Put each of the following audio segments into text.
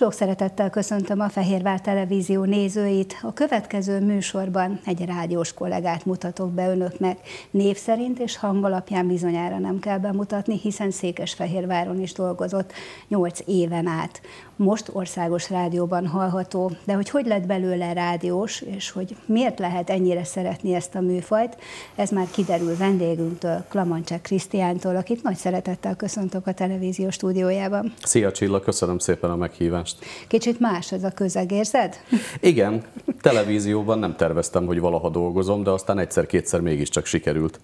Sok szeretettel köszöntöm a Fehérvár Televízió nézőit. A következő műsorban egy rádiós kollégát mutatok be önöknek. Név szerint és hang alapján bizonyára nem kell bemutatni, hiszen Székesfehérváron is dolgozott 8 éven át most országos rádióban hallható. De hogy hogy lett belőle rádiós, és hogy miért lehet ennyire szeretni ezt a műfajt, ez már kiderül vendégünktől, Klamancsák Krisztiántól, akit nagy szeretettel köszöntök a televízió stúdiójában. Szia Csilla, köszönöm szépen a meghívást. Kicsit más ez a közeg, érzed? Igen, televízióban nem terveztem, hogy valaha dolgozom, de aztán egyszer-kétszer mégiscsak sikerült.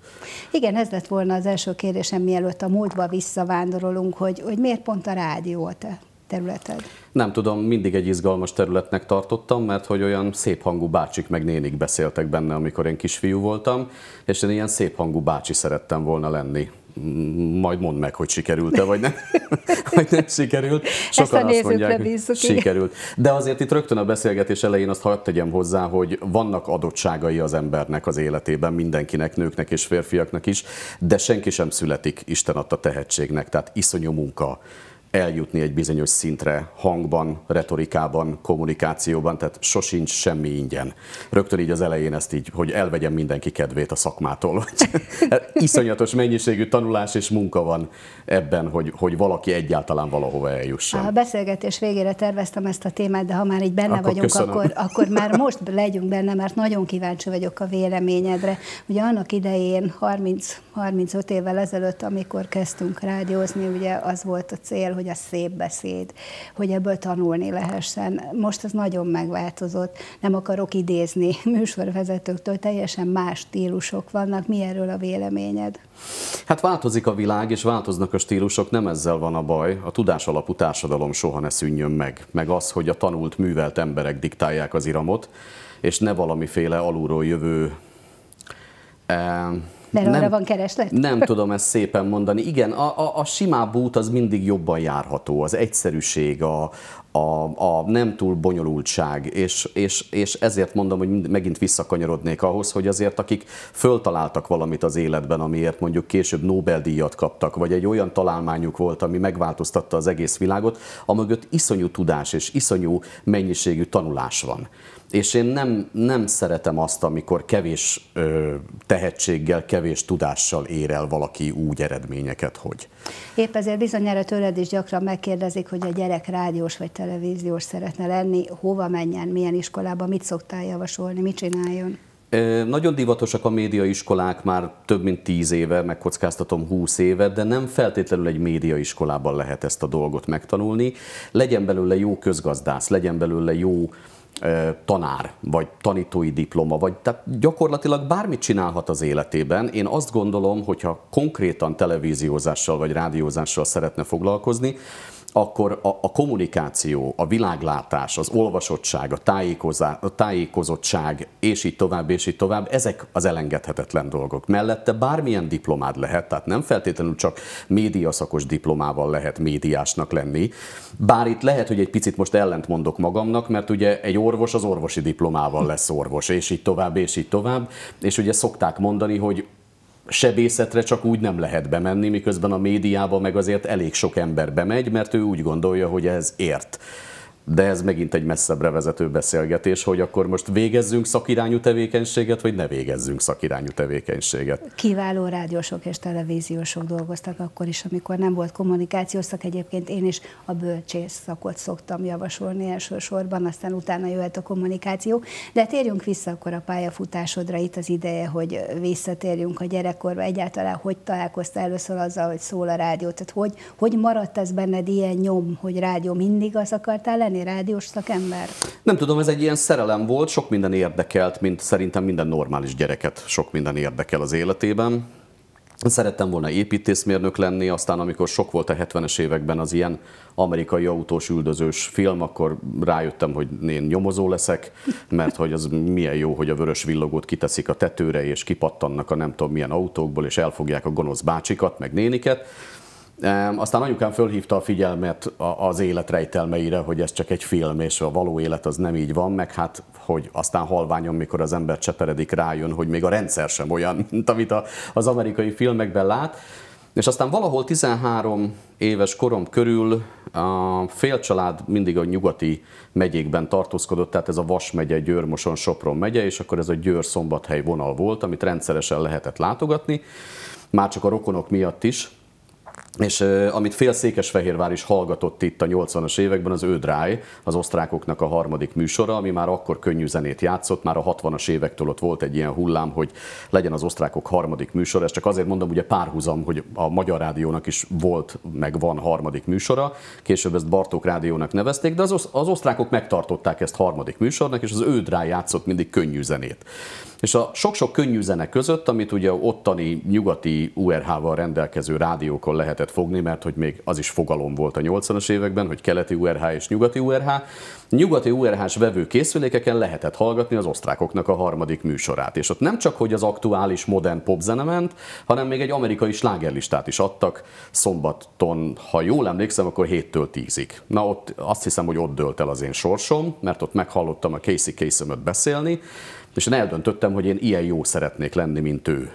Igen, ez lett volna az első kérdésem, mielőtt a múltba visszavándorolunk, hogy, hogy miért pont a rádió te területed? Nem tudom, mindig egy izgalmas területnek tartottam, mert hogy olyan szép hangú bácsik meg nénik beszéltek benne, amikor én kisfiú voltam, és én ilyen szép hangú bácsi szerettem volna lenni majd mondd meg, hogy sikerült-e, vagy nem, vagy nem sikerült. Sokan Ezt a azt mondják, bízzuk, sikerült. De azért itt rögtön a beszélgetés elején azt hadd tegyem hozzá, hogy vannak adottságai az embernek az életében, mindenkinek, nőknek és férfiaknak is, de senki sem születik Isten adta tehetségnek, tehát iszonyú munka eljutni egy bizonyos szintre hangban, retorikában, kommunikációban, tehát sosincs semmi ingyen. Rögtön így az elején ezt így, hogy elvegyem mindenki kedvét a szakmától. Iszonyatos mennyiségű tanulás és munka van ebben, hogy, hogy valaki egyáltalán valahova eljusson. A beszélgetés végére terveztem ezt a témát, de ha már így benne akkor vagyunk, köszönöm. akkor, akkor már most legyünk benne, mert nagyon kíváncsi vagyok a véleményedre. Ugye annak idején 30 35 évvel ezelőtt, amikor kezdtünk rádiózni, ugye az volt a cél, hogy a szép beszéd, hogy ebből tanulni lehessen. Most az nagyon megváltozott. Nem akarok idézni műsorvezetőktől, teljesen más stílusok vannak. Mi erről a véleményed? Hát változik a világ, és változnak a stílusok, nem ezzel van a baj. A tudás alapú társadalom soha ne szűnjön meg. Meg az, hogy a tanult, művelt emberek diktálják az iramot, és ne valamiféle alulról jövő... Eh, mert nem, arra van kereslet? Nem tudom ezt szépen mondani. Igen, a, a, a simább út az mindig jobban járható. Az egyszerűség, a, a, a nem túl bonyolultság, és, és, és ezért mondom, hogy megint visszakanyarodnék ahhoz, hogy azért akik föltaláltak valamit az életben, amiért mondjuk később Nobel-díjat kaptak, vagy egy olyan találmányuk volt, ami megváltoztatta az egész világot, amögött iszonyú tudás és iszonyú mennyiségű tanulás van. És én nem, nem szeretem azt, amikor kevés ö, tehetséggel, kevés tudással ér el valaki úgy eredményeket, hogy. Épp ezért bizonyára tőled is gyakran megkérdezik, hogy a gyerek rádiós vagy televíziós szeretne lenni, hova menjen, milyen iskolába, mit szoktál javasolni, mit csináljon? Nagyon divatosak a médiaiskolák már több mint tíz éve, megkockáztatom húsz éve, de nem feltétlenül egy médiaiskolában lehet ezt a dolgot megtanulni. Legyen belőle jó közgazdász, legyen belőle jó tanár, vagy tanítói diploma, vagy tehát gyakorlatilag bármit csinálhat az életében. Én azt gondolom, hogyha konkrétan televíziózással vagy rádiózással szeretne foglalkozni, akkor a, a kommunikáció, a világlátás, az olvasottság, a, tájékozá, a tájékozottság, és így tovább, és így tovább, ezek az elengedhetetlen dolgok. Mellette bármilyen diplomád lehet, tehát nem feltétlenül csak médiaszakos diplomával lehet médiásnak lenni, bár itt lehet, hogy egy picit most ellent mondok magamnak, mert ugye egy orvos az orvosi diplomával lesz orvos, és így tovább, és így tovább, és ugye szokták mondani, hogy sebészetre csak úgy nem lehet bemenni, miközben a médiába meg azért elég sok ember bemegy, mert ő úgy gondolja, hogy ez ért de ez megint egy messzebbre vezető beszélgetés, hogy akkor most végezzünk szakirányú tevékenységet, vagy ne végezzünk szakirányú tevékenységet. Kiváló rádiósok és televíziósok dolgoztak akkor is, amikor nem volt kommunikációs szak. Egyébként én is a bölcsész szakot szoktam javasolni elsősorban, aztán utána jöhet a kommunikáció. De térjünk vissza akkor a pályafutásodra, itt az ideje, hogy visszatérjünk a gyerekkorba. Egyáltalán hogy találkoztál először azzal, hogy szól a rádió? Tehát hogy, hogy maradt ez benned ilyen nyom, hogy rádió mindig az akartál lenni? lenni rádiós szakember? Nem tudom, ez egy ilyen szerelem volt, sok minden érdekelt, mint szerintem minden normális gyereket sok minden érdekel az életében. Szerettem volna építészmérnök lenni, aztán amikor sok volt a 70-es években az ilyen amerikai autós üldözős film, akkor rájöttem, hogy én nyomozó leszek, mert hogy az milyen jó, hogy a vörös villogót kiteszik a tetőre, és kipattannak a nem tudom milyen autókból, és elfogják a gonosz bácsikat, meg néniket. Aztán anyukám fölhívta a figyelmet az élet rejtelmeire, hogy ez csak egy film, és a való élet az nem így van, meg hát, hogy aztán halványon, mikor az ember cseperedik, rájön, hogy még a rendszer sem olyan, mint amit az amerikai filmekben lát. És aztán valahol 13 éves korom körül a félcsalád mindig a nyugati megyékben tartózkodott, tehát ez a Vas megye, Győrmoson, Sopron megye, és akkor ez a Győr-Szombathely vonal volt, amit rendszeresen lehetett látogatni, már csak a rokonok miatt is. És uh, amit fél Székesfehérvár is hallgatott itt a 80-as években, az ődráj, az osztrákoknak a harmadik műsora, ami már akkor könnyű zenét játszott, már a 60-as évektől ott volt egy ilyen hullám, hogy legyen az osztrákok harmadik műsora. Ezt csak azért mondom, ugye párhuzam, hogy a Magyar Rádiónak is volt, meg van harmadik műsora, később ezt Bartók Rádiónak nevezték, de az, az osztrákok megtartották ezt harmadik műsornak, és az ődráj játszott mindig könnyű zenét. És a sok-sok könnyű zene között, amit ugye ottani nyugati URH-val rendelkező rádiókon lehetett lehetett fogni, mert hogy még az is fogalom volt a 80-as években, hogy keleti URH és nyugati URH. Nyugati URH-s vevő készülékeken lehetett hallgatni az osztrákoknak a harmadik műsorát. És ott nem csak, hogy az aktuális modern popzene ment, hanem még egy amerikai slágerlistát is adtak szombaton, ha jól emlékszem, akkor 7-től 10-ig. Na ott azt hiszem, hogy ott dölt el az én sorsom, mert ott meghallottam a Casey Kasemöt beszélni, és én eldöntöttem, hogy én ilyen jó szeretnék lenni, mint ő.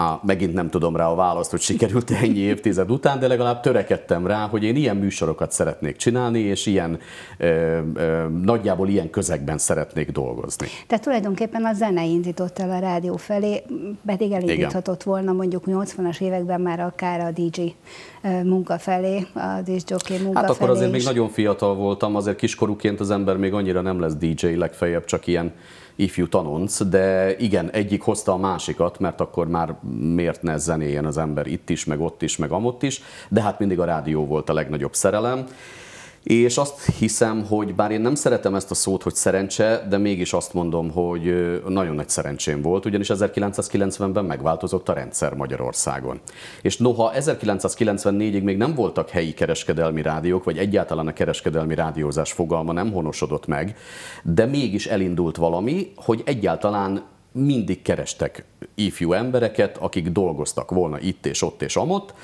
Á, megint nem tudom rá a választ, hogy sikerült ennyi évtized után, de legalább törekedtem rá, hogy én ilyen műsorokat szeretnék csinálni, és ilyen ö, ö, nagyjából ilyen közegben szeretnék dolgozni. Tehát tulajdonképpen a zene indított el a rádió felé, pedig elindíthatott Igen. volna mondjuk 80-as években már akár a DJ munka felé, a DJ munka Hát akkor azért is. még nagyon fiatal voltam, azért kiskoruként az ember még annyira nem lesz DJ, legfeljebb csak ilyen ifjú tanonc, de igen, egyik hozta a másikat, mert akkor már miért ne zenéjen az ember itt is, meg ott is, meg amott is, de hát mindig a rádió volt a legnagyobb szerelem. És azt hiszem, hogy bár én nem szeretem ezt a szót, hogy szerencse, de mégis azt mondom, hogy nagyon nagy szerencsém volt, ugyanis 1990-ben megváltozott a rendszer Magyarországon. És noha 1994-ig még nem voltak helyi kereskedelmi rádiók, vagy egyáltalán a kereskedelmi rádiózás fogalma nem honosodott meg, de mégis elindult valami, hogy egyáltalán mindig kerestek ifjú embereket, akik dolgoztak volna itt és ott és amott,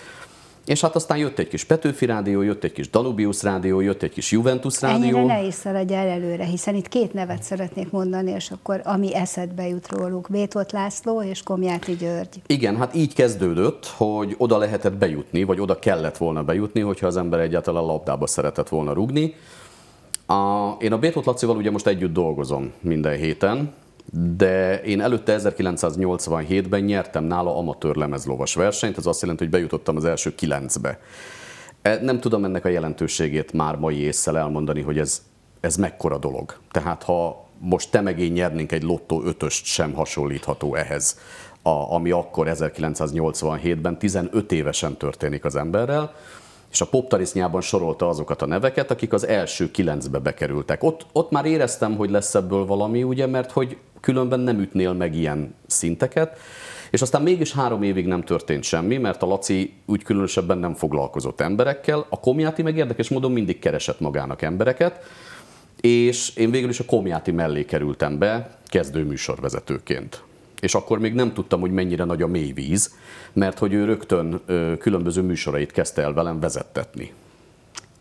és hát aztán jött egy kis Petőfi rádió, jött egy kis Danubius rádió, jött egy kis Juventus rádió. Ennyire ne is el előre, hiszen itt két nevet szeretnék mondani, és akkor ami eszedbe jut róluk, Bétót László és Komjáti György. Igen, hát így kezdődött, hogy oda lehetett bejutni, vagy oda kellett volna bejutni, hogyha az ember egyáltalán labdába szeretett volna rugni. A, én a Bétót Lacival ugye most együtt dolgozom minden héten, de én előtte 1987-ben nyertem nála amatőr lemezlovas versenyt, ez azt jelenti, hogy bejutottam az első kilencbe. E, nem tudom ennek a jelentőségét már mai észre elmondani, hogy ez, ez mekkora dolog. Tehát ha most te meg én nyernénk egy lottó ötöst sem hasonlítható ehhez, a, ami akkor 1987-ben 15 évesen történik az emberrel, és a poptarisznyában sorolta azokat a neveket, akik az első kilencbe bekerültek. Ott, ott már éreztem, hogy lesz ebből valami, ugye, mert hogy különben nem ütnél meg ilyen szinteket. És aztán mégis három évig nem történt semmi, mert a Laci úgy különösebben nem foglalkozott emberekkel, a Komjáti meg érdekes módon mindig keresett magának embereket, és én végül is a Komjáti mellé kerültem be kezdő műsorvezetőként és akkor még nem tudtam, hogy mennyire nagy a mély víz, mert hogy ő rögtön különböző műsorait kezdte el velem vezettetni.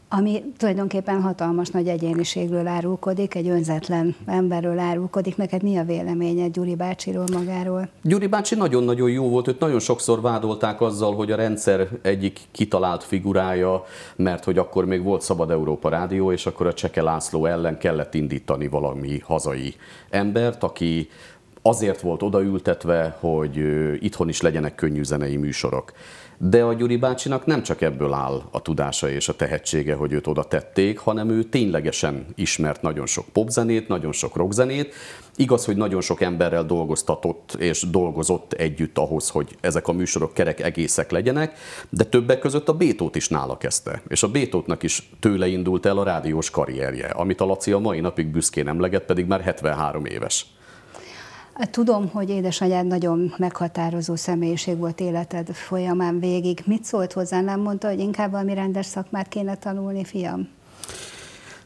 Ami tulajdonképpen hatalmas nagy egyéniségről árulkodik, egy önzetlen emberről árulkodik. Neked mi a véleményed Gyuri bácsiról magáról? Gyuri bácsi nagyon-nagyon jó volt, őt nagyon sokszor vádolták azzal, hogy a rendszer egyik kitalált figurája, mert hogy akkor még volt Szabad Európa Rádió, és akkor a Cseke László ellen kellett indítani valami hazai embert, aki azért volt odaültetve, hogy itthon is legyenek könnyű zenei műsorok. De a Gyuri bácsinak nem csak ebből áll a tudása és a tehetsége, hogy őt oda tették, hanem ő ténylegesen ismert nagyon sok popzenét, nagyon sok rockzenét. Igaz, hogy nagyon sok emberrel dolgoztatott és dolgozott együtt ahhoz, hogy ezek a műsorok kerek egészek legyenek, de többek között a Bétót is nála kezdte. És a Bétótnak is tőle indult el a rádiós karrierje, amit a Laci a mai napig büszkén emleget, pedig már 73 éves. Tudom, hogy édesanyád nagyon meghatározó személyiség volt életed folyamán végig. Mit szólt hozzá? Nem mondta, hogy inkább valami rendes szakmát kéne tanulni, fiam?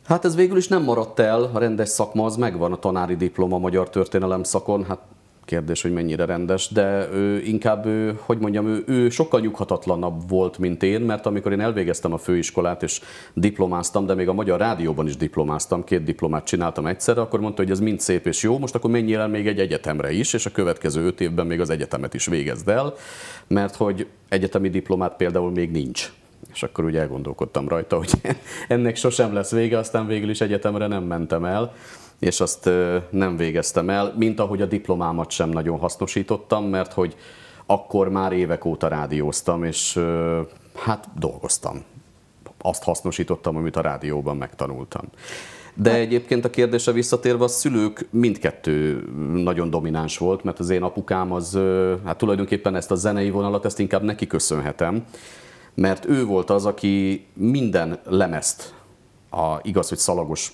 Hát ez végül is nem maradt el, a rendes szakma az megvan, a tanári diploma magyar történelem szakon, hát kérdés, hogy mennyire rendes, de ő inkább, ő, hogy mondjam, ő, ő sokkal nyughatatlanabb volt, mint én, mert amikor én elvégeztem a főiskolát és diplomáztam, de még a Magyar Rádióban is diplomáztam, két diplomát csináltam egyszerre, akkor mondta, hogy ez mind szép és jó, most akkor menjél el még egy egyetemre is, és a következő öt évben még az egyetemet is végezd el, mert hogy egyetemi diplomát például még nincs. És akkor úgy elgondolkodtam rajta, hogy ennek sosem lesz vége, aztán végül is egyetemre nem mentem el és azt nem végeztem el, mint ahogy a diplomámat sem nagyon hasznosítottam, mert hogy akkor már évek óta rádióztam, és hát dolgoztam. Azt hasznosítottam, amit a rádióban megtanultam. De hát- egyébként a kérdése visszatérve, a szülők mindkettő nagyon domináns volt, mert az én apukám az, hát tulajdonképpen ezt a zenei vonalat, ezt inkább neki köszönhetem, mert ő volt az, aki minden lemezt, a, igaz, hogy szalagos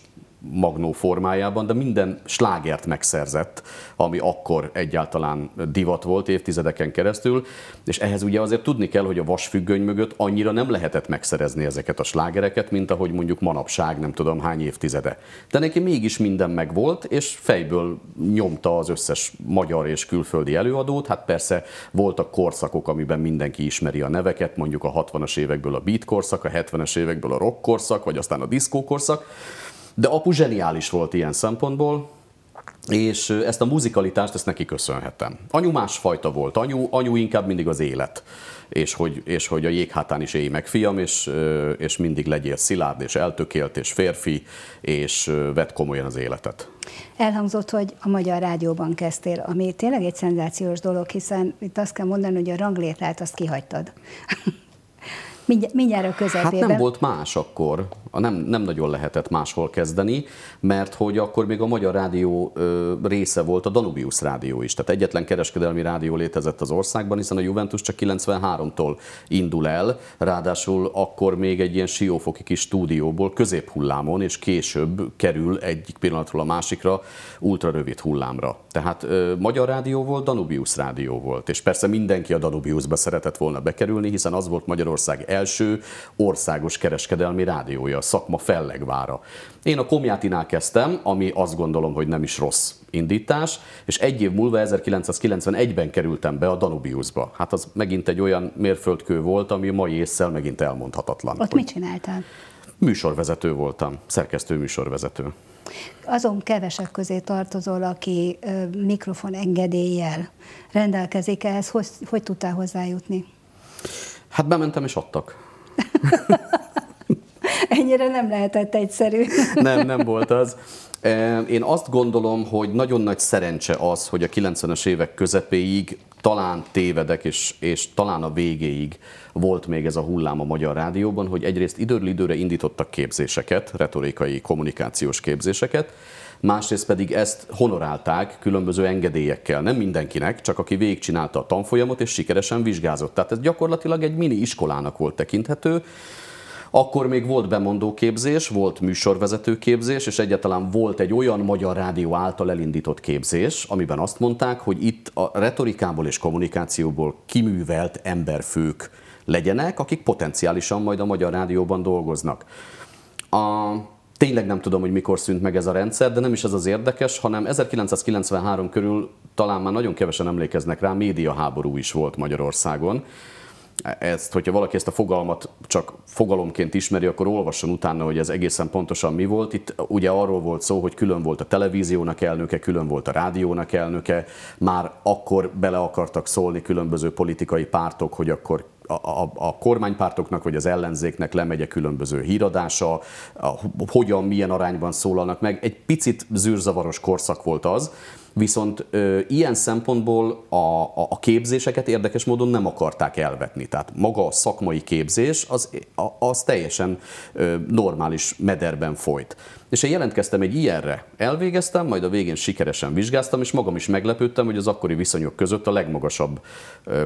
magnó formájában, de minden slágert megszerzett, ami akkor egyáltalán divat volt évtizedeken keresztül, és ehhez ugye azért tudni kell, hogy a vasfüggöny mögött annyira nem lehetett megszerezni ezeket a slágereket, mint ahogy mondjuk manapság, nem tudom hány évtizede. De neki mégis minden megvolt, és fejből nyomta az összes magyar és külföldi előadót, hát persze voltak korszakok, amiben mindenki ismeri a neveket, mondjuk a 60-as évekből a beat korszak, a 70-es évekből a rock korszak, vagy aztán a diszkó korszak, de apu zseniális volt ilyen szempontból, és ezt a muzikalitást, ezt neki köszönhetem. Anyu másfajta volt, anyu, anyu inkább mindig az élet, és hogy, és hogy a jéghátán is élj meg, fiam, és, és mindig legyél szilárd, és eltökélt, és férfi, és vedd komolyan az életet. Elhangzott, hogy a Magyar Rádióban kezdtél, ami tényleg egy szenzációs dolog, hiszen itt azt kell mondani, hogy a ranglétrát azt kihagytad. Mindjárt a közepében. Hát nem volt más akkor nem, nem nagyon lehetett máshol kezdeni, mert hogy akkor még a Magyar Rádió ö, része volt a Danubius Rádió is. Tehát egyetlen kereskedelmi rádió létezett az országban, hiszen a Juventus csak 93-tól indul el, ráadásul akkor még egy ilyen siófoki kis stúdióból középhullámon, és később kerül egyik pillanatról a másikra ultra rövid hullámra. Tehát ö, Magyar Rádió volt, Danubius Rádió volt, és persze mindenki a Danubiusba szeretett volna bekerülni, hiszen az volt Magyarország első országos kereskedelmi rádiója szakma fellegvára. Én a Komjátinál kezdtem, ami azt gondolom, hogy nem is rossz indítás, és egy év múlva 1991-ben kerültem be a Danubiusba. Hát az megint egy olyan mérföldkő volt, ami mai észszel megint elmondhatatlan. Ott mit csináltál? Műsorvezető voltam, szerkesztő műsorvezető. Azon kevesek közé tartozol, aki mikrofon engedéllyel rendelkezik ehhez. Hogy, hogy tudtál hozzájutni? Hát bementem és adtak. ennyire nem lehetett egyszerű. Nem, nem volt az. Én azt gondolom, hogy nagyon nagy szerencse az, hogy a 90-es évek közepéig, talán tévedek, és, és talán a végéig volt még ez a hullám a Magyar Rádióban, hogy egyrészt időről időre indítottak képzéseket, retorikai, kommunikációs képzéseket, másrészt pedig ezt honorálták különböző engedélyekkel. Nem mindenkinek, csak aki végigcsinálta a tanfolyamot és sikeresen vizsgázott. Tehát ez gyakorlatilag egy mini iskolának volt tekinthető, akkor még volt bemondóképzés, volt műsorvezetőképzés, és egyáltalán volt egy olyan magyar rádió által elindított képzés, amiben azt mondták, hogy itt a retorikából és kommunikációból kiművelt emberfők legyenek, akik potenciálisan majd a magyar rádióban dolgoznak. A Tényleg nem tudom, hogy mikor szűnt meg ez a rendszer, de nem is ez az érdekes, hanem 1993 körül talán már nagyon kevesen emlékeznek rá, médiaháború is volt Magyarországon ezt, hogyha valaki ezt a fogalmat csak fogalomként ismeri, akkor olvasson utána, hogy ez egészen pontosan mi volt. Itt ugye arról volt szó, hogy külön volt a televíziónak elnöke, külön volt a rádiónak elnöke, már akkor bele akartak szólni különböző politikai pártok, hogy akkor a, a, a kormánypártoknak vagy az ellenzéknek lemegye különböző híradása, a, hogyan, milyen arányban szólalnak meg. Egy picit zűrzavaros korszak volt az, Viszont ö, ilyen szempontból a, a, a képzéseket érdekes módon nem akarták elvetni. Tehát maga a szakmai képzés az, a, az teljesen ö, normális mederben folyt. És én jelentkeztem egy ilyenre. Elvégeztem, majd a végén sikeresen vizsgáztam, és magam is meglepődtem, hogy az akkori viszonyok között a legmagasabb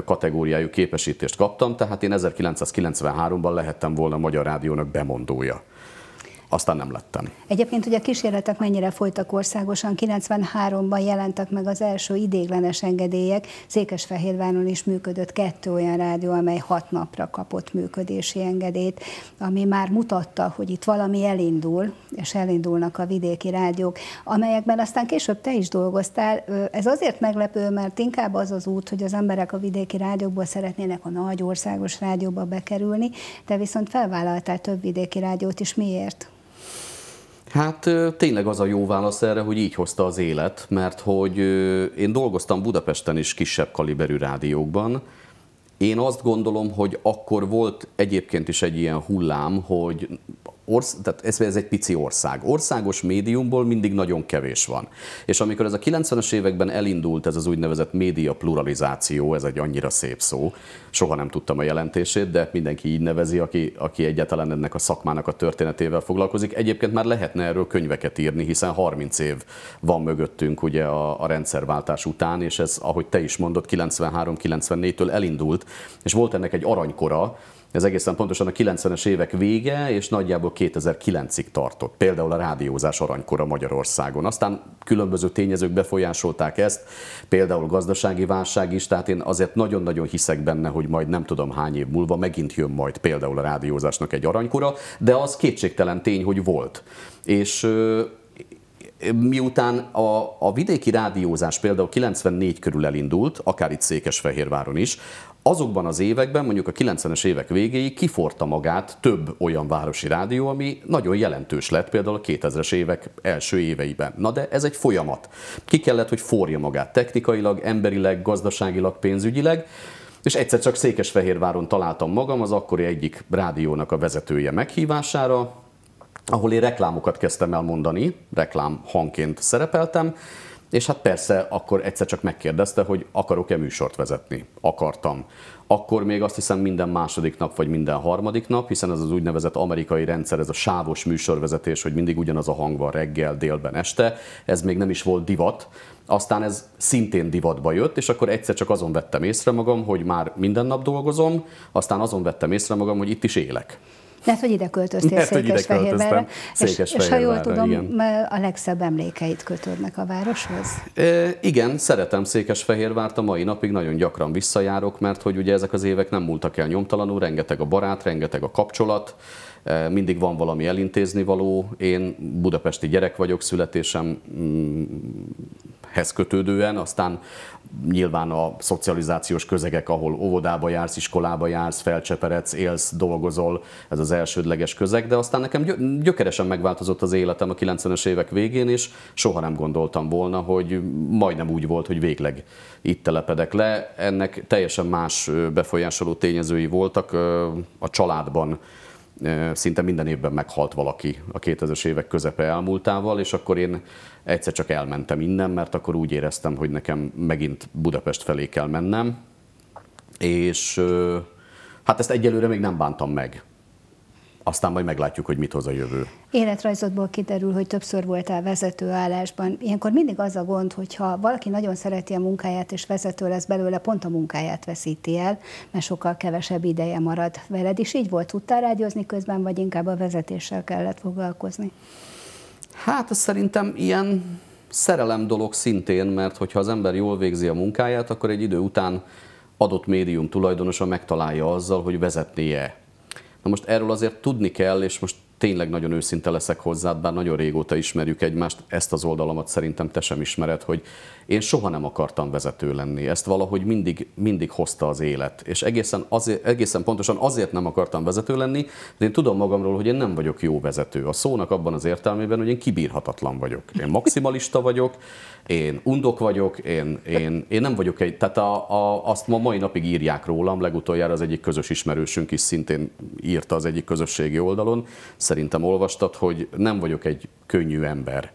kategóriájú képesítést kaptam, tehát én 1993-ban lehettem volna a Magyar Rádiónak bemondója aztán nem lettem. Egyébként hogy a kísérletek mennyire folytak országosan, 93-ban jelentek meg az első idéglenes engedélyek, Székesfehérváron is működött kettő olyan rádió, amely hat napra kapott működési engedélyt, ami már mutatta, hogy itt valami elindul, és elindulnak a vidéki rádiók, amelyekben aztán később te is dolgoztál. Ez azért meglepő, mert inkább az az út, hogy az emberek a vidéki rádiókból szeretnének a nagy országos rádióba bekerülni, de viszont felvállaltál több vidéki rádiót is. Miért? Hát tényleg az a jó válasz erre, hogy így hozta az élet, mert hogy én dolgoztam Budapesten is kisebb kaliberű rádiókban. Én azt gondolom, hogy akkor volt egyébként is egy ilyen hullám, hogy Orsz, tehát ez, ez egy pici ország. Országos médiumból mindig nagyon kevés van. És amikor ez a 90-es években elindult ez az úgynevezett média pluralizáció, ez egy annyira szép szó, soha nem tudtam a jelentését, de mindenki így nevezi, aki, aki egyáltalán ennek a szakmának a történetével foglalkozik. Egyébként már lehetne erről könyveket írni, hiszen 30 év van mögöttünk ugye a, a rendszerváltás után, és ez, ahogy te is mondod, 93-94-től elindult, és volt ennek egy aranykora, ez egészen pontosan a 90-es évek vége, és nagyjából 2009-ig tartott. Például a rádiózás aranykora Magyarországon. Aztán különböző tényezők befolyásolták ezt, például gazdasági válság is, tehát én azért nagyon-nagyon hiszek benne, hogy majd nem tudom hány év múlva megint jön majd például a rádiózásnak egy aranykora, de az kétségtelen tény, hogy volt. És miután a, a vidéki rádiózás például 94 körül elindult, akár itt Székesfehérváron is, azokban az években, mondjuk a 90-es évek végéig kiforta magát több olyan városi rádió, ami nagyon jelentős lett például a 2000-es évek első éveiben. Na de ez egy folyamat. Ki kellett, hogy forja magát technikailag, emberileg, gazdaságilag, pénzügyileg, és egyszer csak Székesfehérváron találtam magam az akkori egyik rádiónak a vezetője meghívására, ahol én reklámokat kezdtem el mondani, reklám hangként szerepeltem, és hát persze, akkor egyszer csak megkérdezte, hogy akarok-e műsort vezetni. Akartam. Akkor még azt hiszem minden második nap, vagy minden harmadik nap, hiszen ez az úgynevezett amerikai rendszer, ez a sávos műsorvezetés, hogy mindig ugyanaz a hang van reggel, délben, este, ez még nem is volt divat, aztán ez szintén divatba jött, és akkor egyszer csak azon vettem észre magam, hogy már minden nap dolgozom, aztán azon vettem észre magam, hogy itt is élek. Mert hogy ide költöztél Mert, költöztem, És, és ha jól tudom, igen. a legszebb emlékeit kötődnek a városhoz? E, igen, szeretem Székesfehérvárt, a mai napig nagyon gyakran visszajárok, mert hogy ugye ezek az évek nem múltak el nyomtalanul, rengeteg a barát, rengeteg a kapcsolat, mindig van valami elintézni való. Én budapesti gyerek vagyok, születésem mm, hez kötődően, aztán nyilván a szocializációs közegek, ahol óvodába jársz, iskolába jársz, felcseperedsz, élsz, dolgozol, ez az elsődleges közeg, de aztán nekem gyökeresen megváltozott az életem a 90-es évek végén, és soha nem gondoltam volna, hogy majdnem úgy volt, hogy végleg itt telepedek le. Ennek teljesen más befolyásoló tényezői voltak a családban szinte minden évben meghalt valaki a 2000-es évek közepe elmúltával, és akkor én egyszer csak elmentem innen, mert akkor úgy éreztem, hogy nekem megint Budapest felé kell mennem, és hát ezt egyelőre még nem bántam meg aztán majd meglátjuk, hogy mit hoz a jövő. Életrajzodból kiderül, hogy többször voltál vezető állásban. Ilyenkor mindig az a gond, hogyha valaki nagyon szereti a munkáját és vezető lesz belőle, pont a munkáját veszíti el, mert sokkal kevesebb ideje marad veled. És így volt, tudtál rágyózni közben, vagy inkább a vezetéssel kellett foglalkozni? Hát ez szerintem ilyen szerelem dolog szintén, mert hogyha az ember jól végzi a munkáját, akkor egy idő után adott médium tulajdonosa megtalálja azzal, hogy vezetnie Na most erről azért tudni kell, és most tényleg nagyon őszinte leszek hozzád, bár nagyon régóta ismerjük egymást, ezt az oldalamat szerintem te sem ismered, hogy én soha nem akartam vezető lenni. Ezt valahogy mindig, mindig hozta az élet. És egészen, azért, egészen pontosan azért nem akartam vezető lenni, de én tudom magamról, hogy én nem vagyok jó vezető. A szónak abban az értelmében, hogy én kibírhatatlan vagyok. Én maximalista vagyok, én undok vagyok, én, én, én nem vagyok egy, tehát a, a, azt ma mai napig írják rólam, legutoljára az egyik közös ismerősünk is szintén írta az egyik közösségi oldalon, szerintem olvastad, hogy nem vagyok egy könnyű ember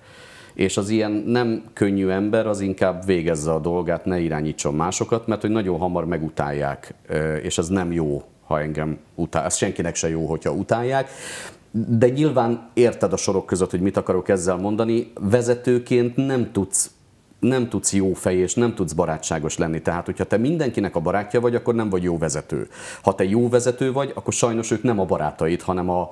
és az ilyen nem könnyű ember az inkább végezze a dolgát, ne irányítson másokat, mert hogy nagyon hamar megutálják, és ez nem jó, ha engem utál, ez senkinek se jó, hogyha utálják. De nyilván érted a sorok között, hogy mit akarok ezzel mondani, vezetőként nem tudsz nem tudsz jó fej és nem tudsz barátságos lenni. Tehát, hogyha te mindenkinek a barátja vagy, akkor nem vagy jó vezető. Ha te jó vezető vagy, akkor sajnos ők nem a barátaid, hanem a,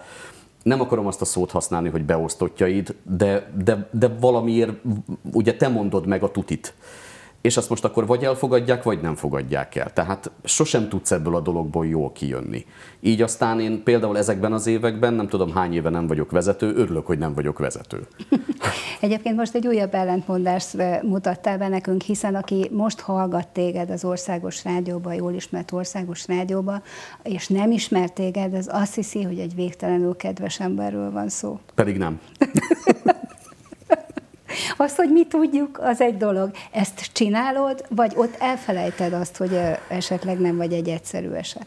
nem akarom azt a szót használni, hogy beosztottjaid, de, de, de valamiért ugye te mondod meg a tutit és azt most akkor vagy elfogadják, vagy nem fogadják el. Tehát sosem tudsz ebből a dologból jól kijönni. Így aztán én például ezekben az években, nem tudom hány éve nem vagyok vezető, örülök, hogy nem vagyok vezető. Egyébként most egy újabb ellentmondást eh, mutattál be nekünk, hiszen aki most hallgat téged az országos rádióba, jól ismert országos rádióba, és nem ismer téged, az azt hiszi, hogy egy végtelenül kedves emberről van szó. Pedig nem. Az, hogy mi tudjuk, az egy dolog. Ezt csinálod, vagy ott elfelejted azt, hogy esetleg nem vagy egy egyszerű eset?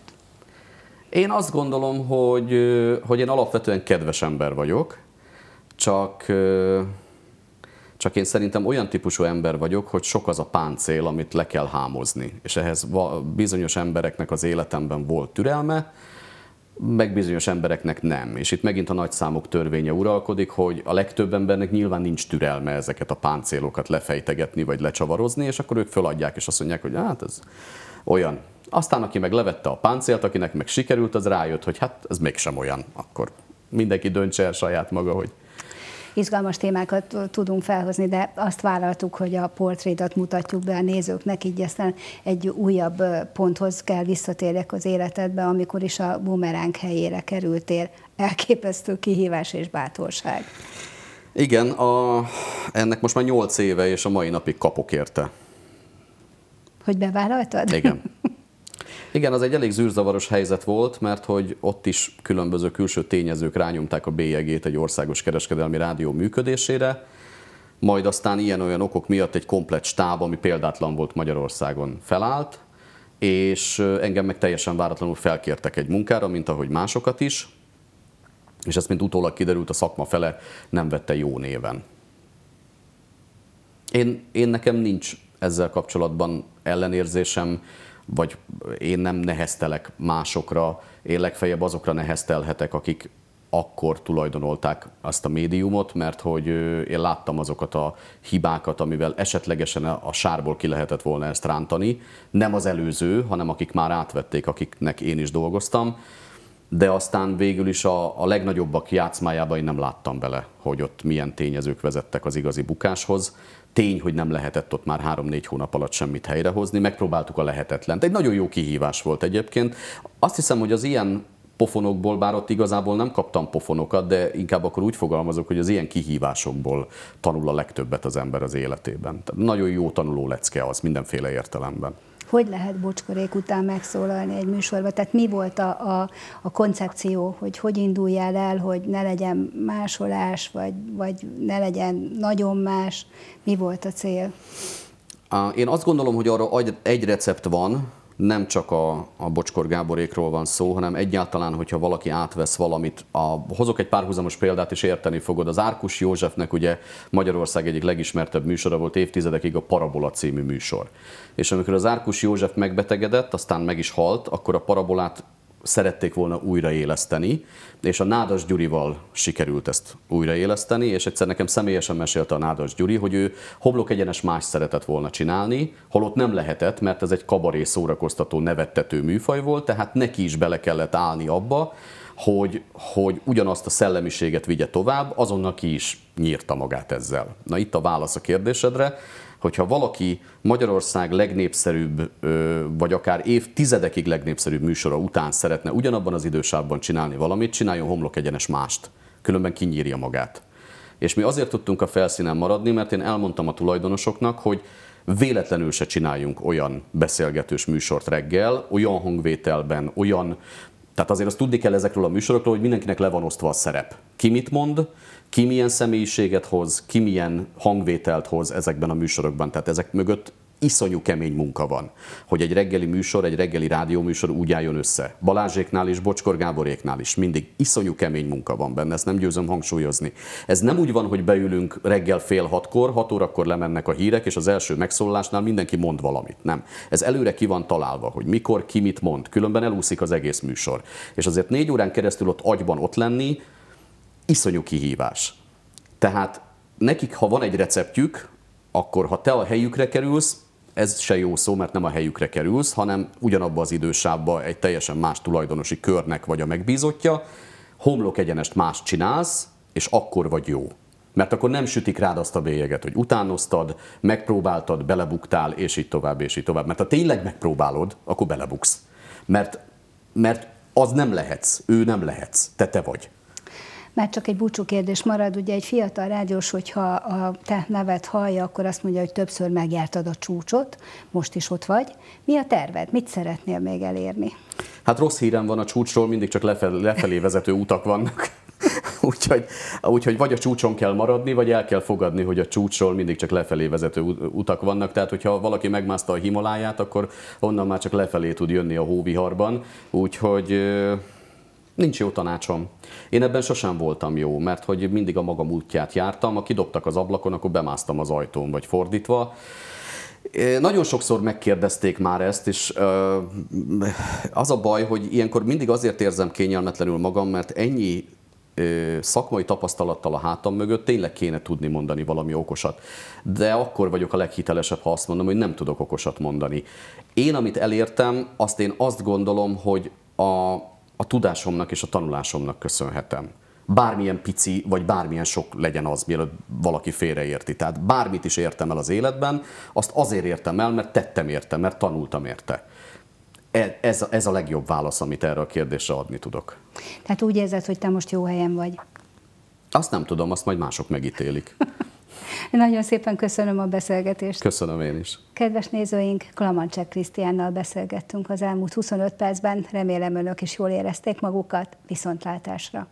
Én azt gondolom, hogy, hogy én alapvetően kedves ember vagyok, csak, csak én szerintem olyan típusú ember vagyok, hogy sok az a páncél, amit le kell hámozni. És ehhez bizonyos embereknek az életemben volt türelme, meg bizonyos embereknek nem. És itt megint a nagyszámok törvénye uralkodik, hogy a legtöbb embernek nyilván nincs türelme ezeket a páncélokat lefejtegetni vagy lecsavarozni, és akkor ők föladják, és azt mondják, hogy hát ez olyan. Aztán aki meg levette a páncélt, akinek meg sikerült, az rájött, hogy hát ez mégsem olyan. Akkor mindenki döntse el saját maga, hogy izgalmas témákat tudunk felhozni, de azt vállaltuk, hogy a portrédat mutatjuk be a nézőknek, így aztán egy újabb ponthoz kell visszatérjek az életedbe, amikor is a bumeránk helyére kerültél. Elképesztő kihívás és bátorság. Igen, a, ennek most már 8 éve, és a mai napig kapok érte. Hogy bevállaltad? Igen. Igen, az egy elég zűrzavaros helyzet volt, mert hogy ott is különböző külső tényezők rányomták a bélyegét egy országos kereskedelmi rádió működésére, majd aztán ilyen-olyan okok miatt egy komplet stáb, ami példátlan volt Magyarországon, felállt, és engem meg teljesen váratlanul felkértek egy munkára, mint ahogy másokat is, és ezt, mint utólag kiderült, a szakma fele nem vette jó néven. Én, én nekem nincs ezzel kapcsolatban ellenérzésem, vagy én nem neheztelek másokra, én legfeljebb azokra neheztelhetek, akik akkor tulajdonolták azt a médiumot, mert hogy én láttam azokat a hibákat, amivel esetlegesen a sárból ki lehetett volna ezt rántani. Nem az előző, hanem akik már átvették, akiknek én is dolgoztam de aztán végül is a, a legnagyobbak játszmájába én nem láttam bele, hogy ott milyen tényezők vezettek az igazi bukáshoz. Tény, hogy nem lehetett ott már három-négy hónap alatt semmit helyrehozni, megpróbáltuk a lehetetlent. Egy nagyon jó kihívás volt egyébként. Azt hiszem, hogy az ilyen pofonokból, bár ott igazából nem kaptam pofonokat, de inkább akkor úgy fogalmazok, hogy az ilyen kihívásokból tanul a legtöbbet az ember az életében. Tehát nagyon jó tanuló lecke az mindenféle értelemben hogy lehet bocskorék után megszólalni egy műsorba? Tehát mi volt a, a, a koncepció, hogy hogy induljál el, hogy ne legyen másolás, vagy, vagy ne legyen nagyon más? Mi volt a cél? Én azt gondolom, hogy arra egy recept van, nem csak a, a Bocskor Gáborékról van szó, hanem egyáltalán, hogyha valaki átvesz valamit, a, hozok egy párhuzamos példát, és érteni fogod. Az Árkus Józsefnek ugye Magyarország egyik legismertebb műsora volt évtizedekig a Parabola című műsor. És amikor az Árkus József megbetegedett, aztán meg is halt, akkor a Parabolát szerették volna újraéleszteni, és a Nádas Gyurival sikerült ezt újraéleszteni, és egyszer nekem személyesen mesélte a Nádas Gyuri, hogy ő homlok egyenes más szeretett volna csinálni, holott nem lehetett, mert ez egy kabaré szórakoztató, nevettető műfaj volt, tehát neki is bele kellett állni abba, hogy, hogy ugyanazt a szellemiséget vigye tovább, azonnal ki is nyírta magát ezzel. Na itt a válasz a kérdésedre hogyha valaki Magyarország legnépszerűbb, vagy akár évtizedekig legnépszerűbb műsora után szeretne ugyanabban az idősávban csinálni valamit, csináljon homlok egyenes mást, különben kinyírja magát. És mi azért tudtunk a felszínen maradni, mert én elmondtam a tulajdonosoknak, hogy véletlenül se csináljunk olyan beszélgetős műsort reggel, olyan hangvételben, olyan tehát azért azt tudni kell ezekről a műsorokról, hogy mindenkinek le van osztva a szerep. Ki mit mond, ki milyen személyiséget hoz, ki milyen hangvételt hoz ezekben a műsorokban. Tehát ezek mögött iszonyú kemény munka van, hogy egy reggeli műsor, egy reggeli rádió műsor úgy álljon össze. Balázséknál is, Bocskor Gáboréknál is mindig iszonyú kemény munka van benne, ezt nem győzöm hangsúlyozni. Ez nem úgy van, hogy beülünk reggel fél hatkor, hat órakor lemennek a hírek, és az első megszólásnál mindenki mond valamit. Nem. Ez előre ki van találva, hogy mikor, ki mit mond, különben elúszik az egész műsor. És azért négy órán keresztül ott agyban ott lenni, iszonyú kihívás. Tehát nekik, ha van egy receptjük, akkor ha te a helyükre kerülsz, ez se jó szó, mert nem a helyükre kerülsz, hanem ugyanabba az idősávba egy teljesen más tulajdonosi körnek vagy a megbízottja, homlok egyenest más csinálsz, és akkor vagy jó. Mert akkor nem sütik rád azt a bélyeget, hogy utánoztad, megpróbáltad, belebuktál, és így tovább, és így tovább. Mert ha tényleg megpróbálod, akkor belebuksz. Mert, mert az nem lehetsz, ő nem lehetsz, te te vagy már csak egy búcsú kérdés marad, ugye egy fiatal rádiós, hogyha a te nevet hallja, akkor azt mondja, hogy többször megjártad a csúcsot, most is ott vagy. Mi a terved? Mit szeretnél még elérni? Hát rossz hírem van a csúcsról, mindig csak lefelé, lefelé vezető utak vannak. úgyhogy, úgyhogy vagy a csúcson kell maradni, vagy el kell fogadni, hogy a csúcsról mindig csak lefelé vezető utak vannak. Tehát, hogyha valaki megmászta a Himaláját, akkor onnan már csak lefelé tud jönni a hóviharban. Úgyhogy Nincs jó tanácsom. Én ebben sosem voltam jó, mert hogy mindig a magam útját jártam, ha kidobtak az ablakon, akkor bemásztam az ajtón, vagy fordítva. Nagyon sokszor megkérdezték már ezt, és az a baj, hogy ilyenkor mindig azért érzem kényelmetlenül magam, mert ennyi szakmai tapasztalattal a hátam mögött tényleg kéne tudni mondani valami okosat. De akkor vagyok a leghitelesebb, ha azt mondom, hogy nem tudok okosat mondani. Én, amit elértem, azt én azt gondolom, hogy a a tudásomnak és a tanulásomnak köszönhetem. Bármilyen pici, vagy bármilyen sok legyen az, mielőtt valaki félreérti. Tehát bármit is értem el az életben, azt azért értem el, mert tettem érte, mert tanultam érte. E, ez, a, ez a legjobb válasz, amit erre a kérdésre adni tudok. Tehát úgy érzed, hogy te most jó helyen vagy? Azt nem tudom, azt majd mások megítélik. Nagyon szépen köszönöm a beszélgetést. Köszönöm én is. Kedves nézőink, Klamancsek Krisztiánnal beszélgettünk az elmúlt 25 percben. Remélem önök is jól érezték magukat. Viszontlátásra!